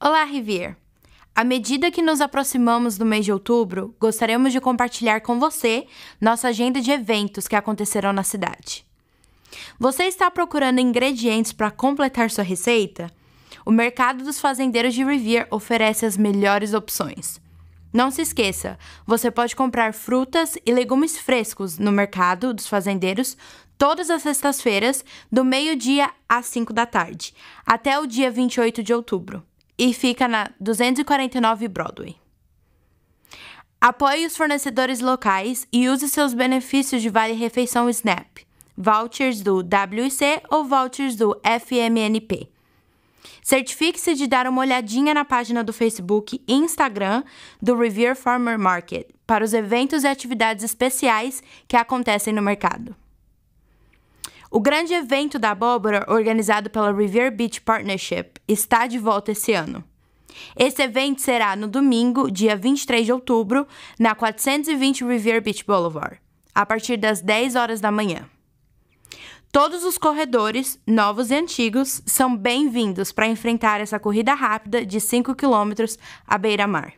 Olá, Rivier! À medida que nos aproximamos do mês de outubro, gostaríamos de compartilhar com você nossa agenda de eventos que acontecerão na cidade. Você está procurando ingredientes para completar sua receita? O mercado dos fazendeiros de Rivier oferece as melhores opções. Não se esqueça, você pode comprar frutas e legumes frescos no mercado dos fazendeiros todas as sextas-feiras, do meio-dia às 5 da tarde, até o dia 28 de outubro e fica na 249 Broadway. Apoie os fornecedores locais e use seus benefícios de Vale Refeição Snap, vouchers do WC ou vouchers do FMNP. Certifique-se de dar uma olhadinha na página do Facebook e Instagram do Revere Farmer Market para os eventos e atividades especiais que acontecem no mercado. O grande evento da abóbora, organizado pela River Beach Partnership, está de volta esse ano. Esse evento será no domingo, dia 23 de outubro, na 420 River Beach Boulevard, a partir das 10 horas da manhã. Todos os corredores, novos e antigos, são bem-vindos para enfrentar essa corrida rápida de 5 km à beira-mar.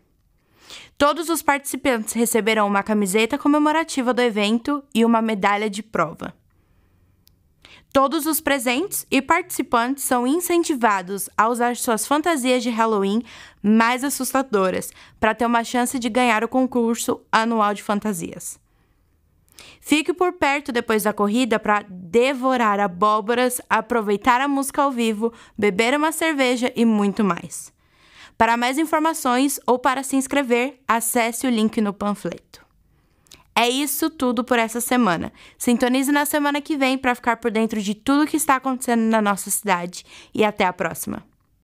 Todos os participantes receberão uma camiseta comemorativa do evento e uma medalha de prova. Todos os presentes e participantes são incentivados a usar suas fantasias de Halloween mais assustadoras para ter uma chance de ganhar o concurso anual de fantasias. Fique por perto depois da corrida para devorar abóboras, aproveitar a música ao vivo, beber uma cerveja e muito mais. Para mais informações ou para se inscrever, acesse o link no panfleto. É isso tudo por essa semana. Sintonize na semana que vem para ficar por dentro de tudo que está acontecendo na nossa cidade e até a próxima.